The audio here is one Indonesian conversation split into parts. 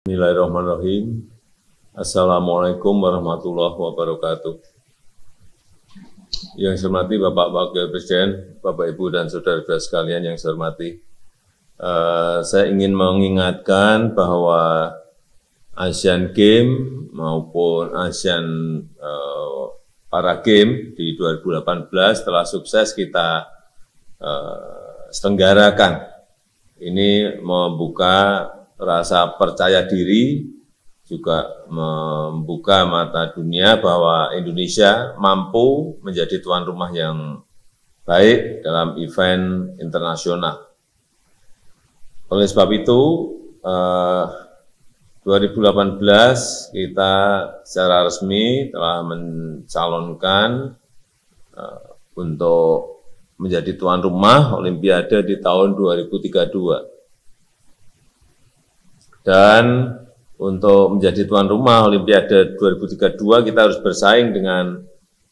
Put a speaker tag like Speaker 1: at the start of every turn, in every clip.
Speaker 1: Bismillahirrahmanirrahim. Assalamualaikum warahmatullahi wabarakatuh. Yang saya hormati Bapak Wakil Presiden, Bapak Ibu dan Saudara-saudara sekalian yang saya hormati, eh, saya ingin mengingatkan bahwa Asian Games maupun Asian uh, Para Games di 2018 telah sukses kita uh, selenggarakan. Ini membuka rasa percaya diri, juga membuka mata dunia bahwa Indonesia mampu menjadi tuan rumah yang baik dalam event internasional. Oleh sebab itu, eh, 2018 kita secara resmi telah mencalonkan eh, untuk menjadi tuan rumah Olimpiade di tahun 2032. Dan untuk menjadi tuan rumah Olimpiade 2032 kita harus bersaing dengan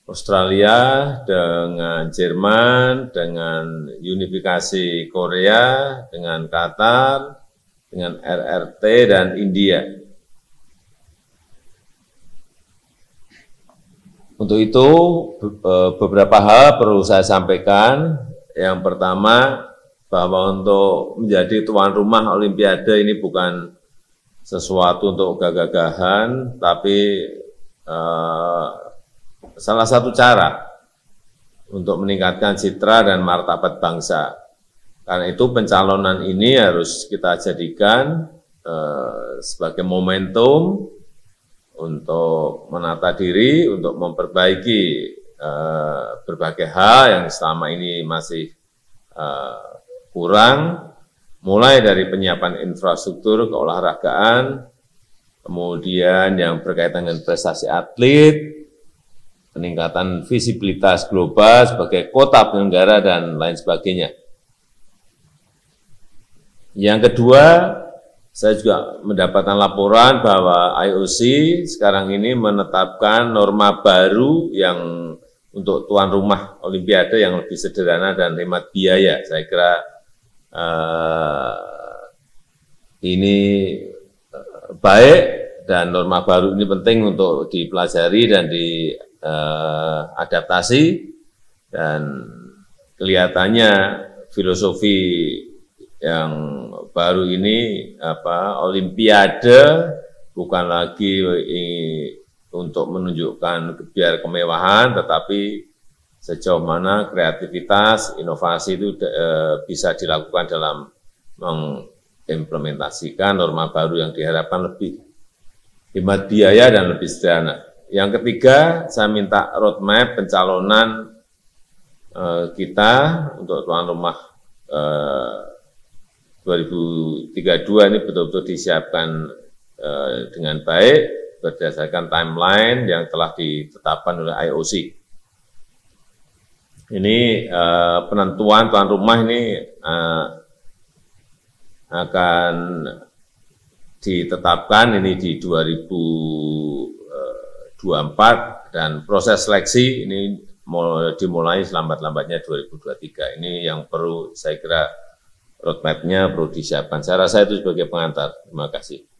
Speaker 1: Australia, dengan Jerman, dengan unifikasi Korea, dengan Qatar, dengan RRT dan India. Untuk itu eh, beberapa hal perlu saya sampaikan. Yang pertama bahwa untuk menjadi tuan rumah Olimpiade ini bukan sesuatu untuk gagah-gagahan, tapi eh, salah satu cara untuk meningkatkan citra dan martabat bangsa. Karena itu pencalonan ini harus kita jadikan eh, sebagai momentum untuk menata diri, untuk memperbaiki eh, berbagai hal yang selama ini masih eh, kurang, mulai dari penyiapan infrastruktur keolahragaan, kemudian yang berkaitan dengan prestasi atlet, peningkatan visibilitas global sebagai kota penyelenggara dan lain sebagainya. Yang kedua, saya juga mendapatkan laporan bahwa IOC sekarang ini menetapkan norma baru yang untuk tuan rumah olimpiade yang lebih sederhana dan hemat biaya. Saya kira uh, ini eh, baik dan norma baru ini penting untuk dipelajari dan diadaptasi eh, uh, dan kelihatannya filosofi yang baru ini apa olimpiade bukan lagi untuk menunjukkan biar kemewahan tetapi sejauh mana kreativitas, inovasi itu e, bisa dilakukan dalam mengimplementasikan norma baru yang diharapkan lebih hemat biaya dan lebih sederhana. Yang ketiga, saya minta roadmap pencalonan e, kita untuk tuan rumah e, eh, 2032 ini betul-betul disiapkan e, dengan baik berdasarkan timeline yang telah ditetapkan oleh IOC. Ini uh, penentuan tuan rumah ini uh, akan ditetapkan ini di 2024 eh, dan proses seleksi ini dimulai selambat-lambatnya 2023. Ini yang perlu saya kira roadmap-nya perlu disiapkan. Saya rasa itu sebagai pengantar. Terima kasih.